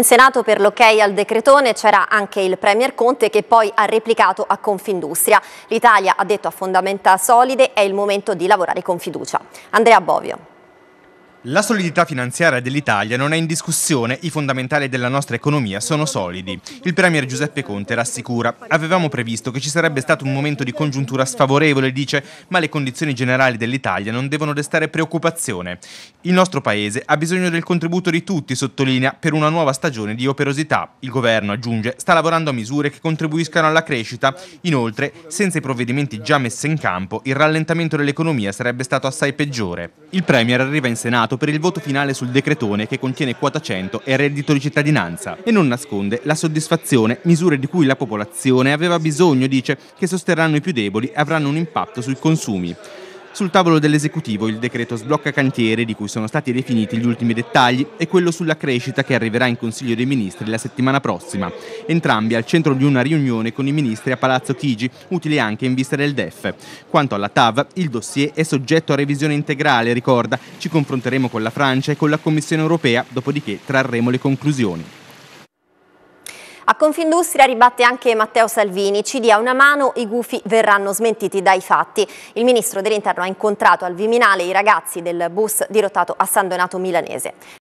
In Senato per l'ok al decretone c'era anche il Premier Conte che poi ha replicato a Confindustria. L'Italia ha detto a fondamenta solide è il momento di lavorare con fiducia. Andrea Bovio. La solidità finanziaria dell'Italia non è in discussione, i fondamentali della nostra economia sono solidi. Il Premier Giuseppe Conte rassicura. Avevamo previsto che ci sarebbe stato un momento di congiuntura sfavorevole, dice, ma le condizioni generali dell'Italia non devono destare preoccupazione. Il nostro Paese ha bisogno del contributo di tutti, sottolinea, per una nuova stagione di operosità. Il governo, aggiunge, sta lavorando a misure che contribuiscano alla crescita. Inoltre, senza i provvedimenti già messi in campo, il rallentamento dell'economia sarebbe stato assai peggiore. Il Premier arriva in Senato Senato per il voto finale sul decretone che contiene quota 100 e reddito di cittadinanza e non nasconde la soddisfazione, misure di cui la popolazione aveva bisogno, dice, che sosterranno i più deboli e avranno un impatto sui consumi. Sul tavolo dell'esecutivo il decreto sblocca cantiere di cui sono stati definiti gli ultimi dettagli e quello sulla crescita che arriverà in Consiglio dei Ministri la settimana prossima, entrambi al centro di una riunione con i ministri a Palazzo Chigi, utile anche in vista del DEF. Quanto alla TAV, il dossier è soggetto a revisione integrale, ricorda, ci confronteremo con la Francia e con la Commissione europea, dopodiché trarremo le conclusioni. A Confindustria ribatte anche Matteo Salvini, ci dia una mano, i gufi verranno smentiti dai fatti. Il ministro dell'interno ha incontrato al Viminale i ragazzi del bus dirottato a San Donato Milanese.